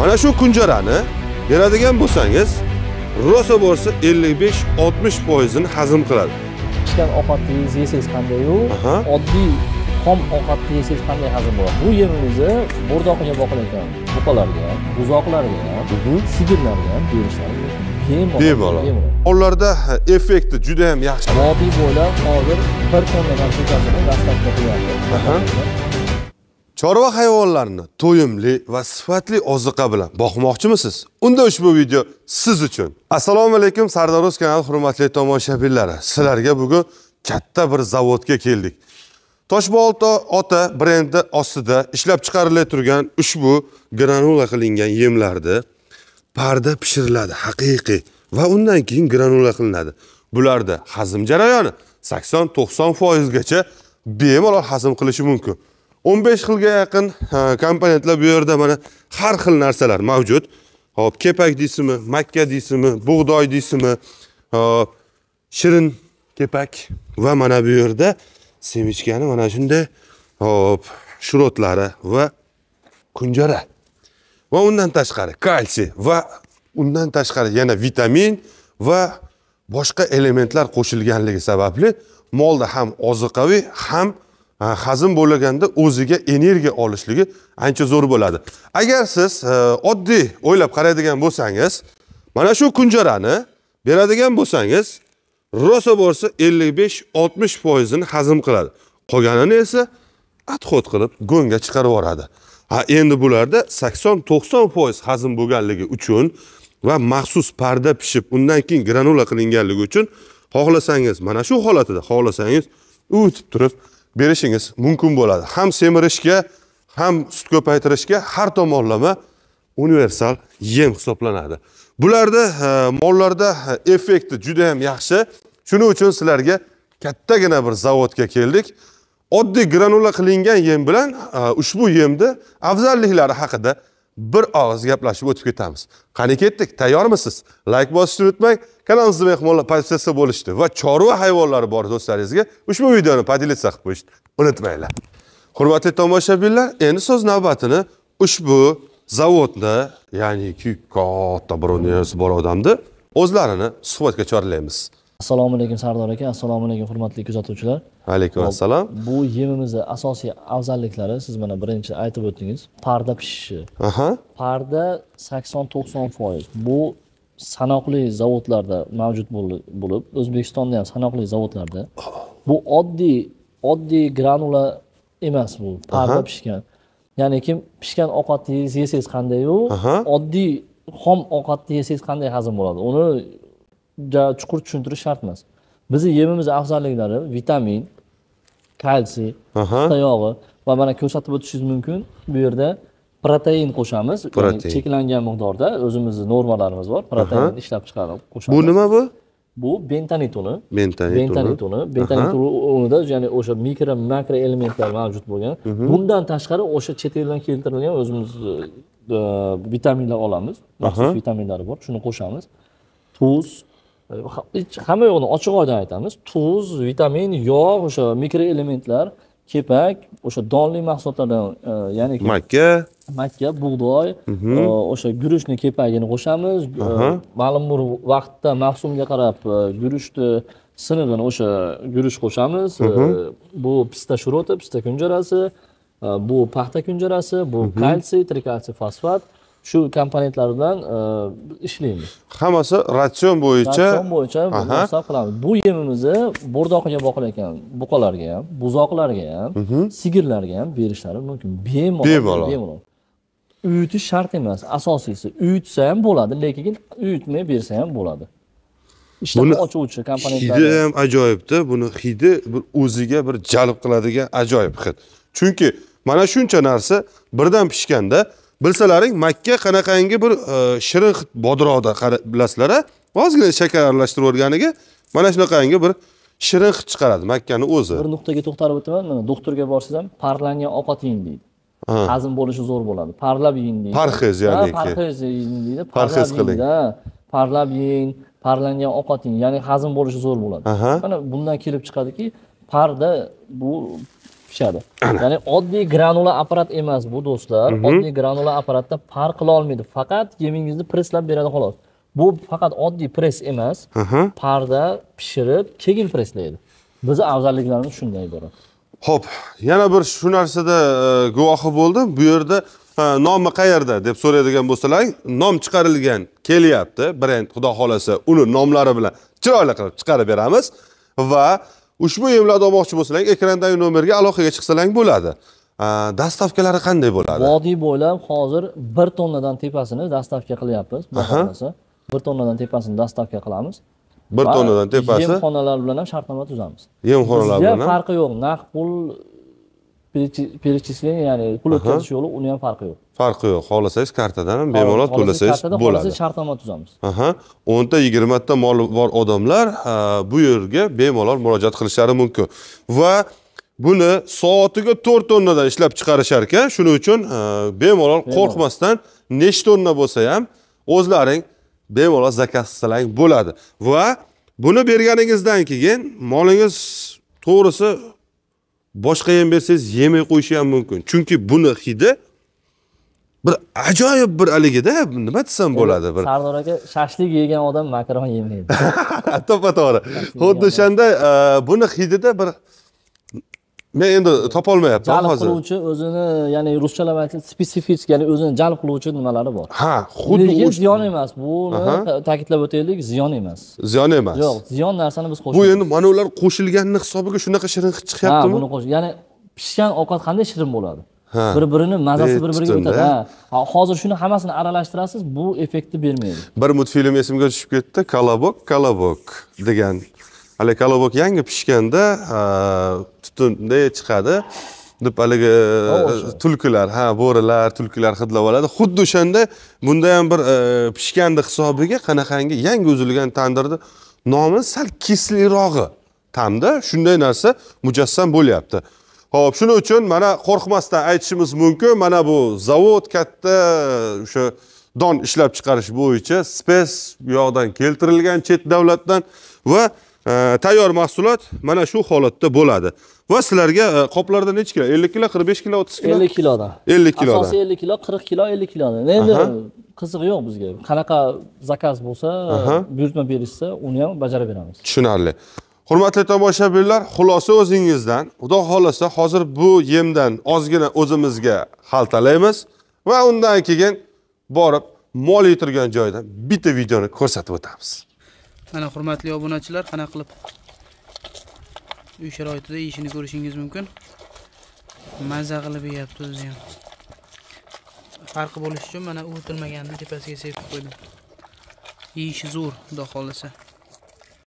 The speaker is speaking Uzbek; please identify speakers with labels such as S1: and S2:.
S1: mana shu kunjarani beradigan bo'lsangiz rosa bo'lsa 55-60 foizini hazm qiladi
S2: Ishdan ovqatni yesangiz qandayu oddiy xom ovqatni yesangiz qanday hazm bo'ladi bu yemni o'zi bo'rdoqiga boqilayotgan buqalarga buzoqlarga mhm. sigirlarga berishlari mumkin bemalol
S1: ularda effekti juda ham yaxshi vodiy bo'ylab hozir bir tonnadan narkotikasini dastlabki qilyapti chorva hayvonlarini to'yimli va sifatli oziqa bilan boqmoqchimisiz unda ushbu video siz uchun assalomu alaykum sardoros kanali hurmatli tomoshabinlari sizlarga bugun katta bir zavodga keldik toshbolta ota brendi ostida ishlab chiqarilib turgan ushbu granula qilingan yemlarni parda pishiriladi haqiqiy va undan keyin granula qilinadi bularda hazm jarayoni sakson to'qson foizgacha bemalol hazm qilishi mumkin 15 xilga yaqin komponentlar bu yerda mana har xil narsalar mavjud hop kepak deysizmi makka deysizmi bug'doy deysizmi shirin kepak va mana bu yerda semichkani mana shunday hop shrotlari va kunjara va undan tashqari kalsiy va undan tashqari yana vitamin va boshqa elementlar qo'shilganligi sababli molda ham oziqaviy ham hazm bo'laganda o'ziga energiya olishligi ancha zo'r bo'ladi agar siz e, oddiy o'ylab qaraydigan bo'lsangiz mana shu kunjarani beradigan bo'lsangiz rosa borsa ellik besh oltmish foizini hazm qiladi qolganini esa отход qilib go'ngga chiqarib yuboradi ha endi bularda sakson to'qson foiz hazm bo'lganligi uchun va maxsus parda pishib undan keyin granula qilinganligi uchun xohlasangiz mana shu holatida xohlasangiz o'tib turib berishingiz mumkin bo'ladi ham semirishga ham sut ko'paytirishga har tomonlama universal yem hisoblanadi bularda e, mollarda e, effekti juda ham yaxshi shuning uchun sizlarga kattagina bir zavodga keldik oddiy granula qilingan yem bilan e, ushbu yemni afzalliklari haqida bir og'iz gaplashib o'tib ketamiz qani ketdik tayyormisiz layk bosishni unutmang kanalimizda mehmonlar podelsiyasi bo'lishdi va chorva hayvonlari bor do'stlaringizga ushbu videoni podelitsiya qilib qo'yishdi unutmanglar hurmatli tomoshabinlar endi so'z navbatini ushbu zavodni ya'niki katta bir bor odamni o'zlarini suhbatga chorlaymiz
S2: assalomu alaykum sardor aka assalomu alaykum hurmatli kuzatuvchilar alaykum assalom bu yemimizni asosiy afzalliklari siz mana birinchi aytib o'tdingiz parda pishishi aha parda sakson to'qson foiz bu sanoqli zavodlarda mavjud bo'lib o'zbekistonda ham sanoqli zavodlarda bu oddiy oddiy granula emas bu parda pishgan ya'ni kim pishgan ovqatni yesangiz qandayu oddiy xom ovqatni yesangiz qanday hazm bo'ladi uni chuqur tushuntirish shart emas bizni yemimiz afzalliklari vitamin kalsiy pista yog'i va mana ko'rsatib o'tishingiz mumkin bu yerda protein qo'shamiz protein cheklangan miqdorda o'zimizni normalarimiz bor protein ishlab chiqarib qo'shamiz bu nima bu bu bentonit uni bentonit uni bentonit unida ya'ni o'sha mikro makro elementlar mavjud bo'lgan mhm. bundan tashqari o'sha chet eldan keltirilgan o'zimiz e, vitaminlar olamiz maxsus vitaminlari bor shuni qo'shamiz tuz hamma yo'qni ochiq oydin aytamiz tuz vitamin yog' o'sha mikroelementlar kepak o'sha donli mahsulotlardan e, ya'ni makka makka bug'doy mhm. e, o'sha guruchni kepagini qo'shamiz e, ma'lum bir vaqtda mavsumga qarab guruchni sinig'ini o'sha guruch qo'shamiz mhm. bu pista shuroti pista kunjarasi bu paxta kunjarasi bu mhm. kalsiy trikalsiy fosfat shu komponentlar bilan e, ishlaymiz
S1: hammasi ratsion bo'yicha ratsion bo'yicha
S2: sarf qilamiz bu yemimizni bo'rdoqiga boqilayotgan buqalarga ham buzoqlarga ham mhm. sigirlarga ham berishlari mumkin bemalol bemalol uyutish shart emas asosiysi uyutsa ham bo'ladi lekin uyutmay bersa ham bo'ladi ishtahni ochuvchi komponentlar hidi
S1: ham ajoyibda buni hidi bir o'ziga bir jalb qiladigan ajoyib hid chunki mana shuncha narsa birdan pishganda bilsalaring makka qanaqangi bir e, shirin bodroqda bilasizlar a ozgina shakar aralashtirib yuborganiga mana shunaqangi bir shirin hid chiqaradi makkani o'zi bir
S2: nuqtaga to'xtalib o'taman mana doktorga borsangiz ham parlangan ovqat yeng deydi hazm bo'lishi zo'r bo'ladi parlab yeng deydi parhez ya'ni parhez yeng deydi parhez qiling parlab yeng parlangan ovqat yeng ya'ni hazm bo'lishi zo'r bo'ladi mana bundan kelib chiqadiki parda bu pishadi ya'ni oddiy granula apparat emas bu do'stlar mhm. oddiy granula apparatda farq qila olmaydi faqat yemingizni presslab beradi xolos bu faqat oddiy press emas mhm. parda pishirib keyin presslaydi bizni afzalliklarimiz shundan iborat ho'p
S1: yana bir shu narsada e, guvohi bo'ldim bu yerda e, nomi qayerda deb so'raydigan bo'lsalar nom chiqarilgan kelyapti brend xudo xohlasa uni nomlari bilan chiroyli qilib chiqarib beramiz va ushbu emlarni olmoqchi bo'lsalar ekrandagi nomerga aloqaga chiqsalar bo'ladi dastavkalari qanday bo'ladi
S2: vodiy bo'ylab hozir bir tonnadan tepasini dastavka qilyapmiz bir tonnadan tepasini dastavka qilamiz
S1: bir tonnadan tepasi
S2: yemxonalar bilan ham shartnoma tuzamiz yemxonalar bilan farqi yo'q naqd pul перечисление ya'ni pul o'tkazish yo'li uni ham farqi yo'q
S1: farqi yo'q xohlasangiz kartadan ham bemalol to'lasangiz bo'ladi xohlasangiz shartnoma tuzamiz aha o'nta yigirmata moli bor odamlar bu yerga bemalol murojaat qilishlari mumkin va buni soatiga to'rt tonnadan ishlab chiqarishar ekan shuning uchun bemalol qo'rqmasdan nechta tonna bo'lsa ham o'zlaring bemalol zakaz qilsang bo'ladi va buni berganingizdan keyin molingiz to'g'risi boshqa ham bersangiz yemay qo'yishi ham mumkin chunki buni hidi bir ajoyib bir haligida nima desam bo'ladi bir
S2: sardor aka shashlik yegan odam makaron yemaydi
S1: to'ppa to'g'ri xuddi o'shanda e, buni hidida bir men endi topolmayapman hozir jalb qiluvchi
S2: o'zini ya'ni ruschalab aytsak spesifik ya'ni o'zini jalb qiluvchi nimalari bor ha xuddi ziyon emas buni ta'kidlab o'taylik ziyon emas ziyon emas yo'q ziyon narsani biz qo'shamiz bu endi mana ular qo'shilganini hisobiga shunaqa shirin hid chiqyaptimi ha buni qo'sh ya'ni pishgan ovqat qanday shirin bo'ladi bir birini mazasi bir biriga o'tadi ha hozir shuni hammasini aralashtirasiz bu effektni bermaydi
S1: bir multfilm esimga tushib ketdi kolobok kolobok degan haligi kolobok yangi pishganda ustunday chiqadi deb haligi e, tulkilar ha bo'rilar tulkilar hidlab oladi xuddi o'shanda bunda ham bir e, pishganda hisobiga qanaqangi yangi uzilgan tandirni nomi sal kislirog'i tamda shunday narsa mujassam bo'lyapti ho'p shuning uchun mana qo'rqmasdan aytishimiz mumkin mana bu zavod katta e, o'sha don ishlab chiqarish bo'yicha spes bu yoqdan keltirilgan chet davlatdan va tayyor mahsulot mana shu holatda bo'ladi va sizlarga e, qoplarda nechi kilo ellik kilo qirq besh kilo o'ttiz kilo ellik kilodan ellik kilodan asosiy
S2: ellik kilo qirq kilo ellik kilodan endi qizig'i yo'q bizga qanaqa zakaz bo'lsa e, buyurtma berishsa uni ham bajarib beramiz
S1: tushunarli hurmatli tomoshabinlar xulosa o'zingizdan xudo xohlasa hozir bu yemdan ozgina o'zimizga xaltalaymiz va undan keyin borib mol turgan joydan bitta videoni ko'rsatib o'tamiz mana hurmatli obunachilar qanaqa qilib uy sharoitida yeyishini ko'rishingiz mumkin maza qilib yeyapti o'zi ham farqi bo'lishi uchun mana
S2: uvutilmaganini tepasiga sepib qo'ydim yeyishi zo'r xudo xohlasa